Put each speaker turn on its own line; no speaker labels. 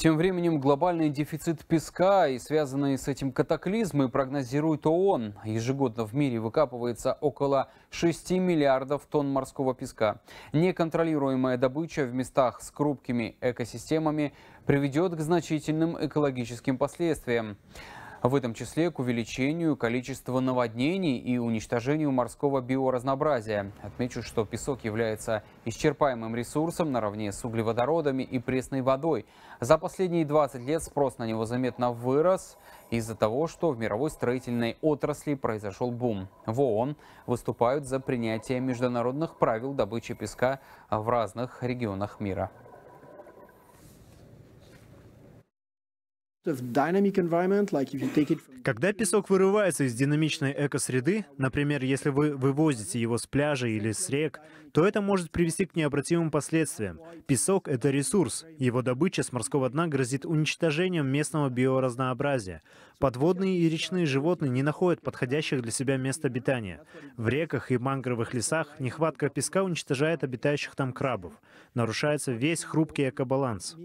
Тем временем глобальный дефицит песка и связанные с этим катаклизмы прогнозирует ООН. Ежегодно в мире выкапывается около 6 миллиардов тонн морского песка. Неконтролируемая добыча в местах с хрупкими экосистемами приведет к значительным экологическим последствиям. А в этом числе к увеличению количества наводнений и уничтожению морского биоразнообразия. Отмечу, что песок является исчерпаемым ресурсом наравне с углеводородами и пресной водой. За последние 20 лет спрос на него заметно вырос из-за того, что в мировой строительной отрасли произошел бум. В ООН выступают за принятие международных правил добычи песка в разных регионах мира.
Когда песок
вырывается из динамичной экосреды, например, если вы вывозите его с пляжа или с рек, то это может привести к необратимым последствиям. Песок — это ресурс. Его добыча с морского дна грозит уничтожением местного биоразнообразия. Подводные и речные животные не находят подходящих для себя мест обитания. В реках и мангровых лесах нехватка песка уничтожает обитающих там крабов. Нарушается весь хрупкий экобаланс.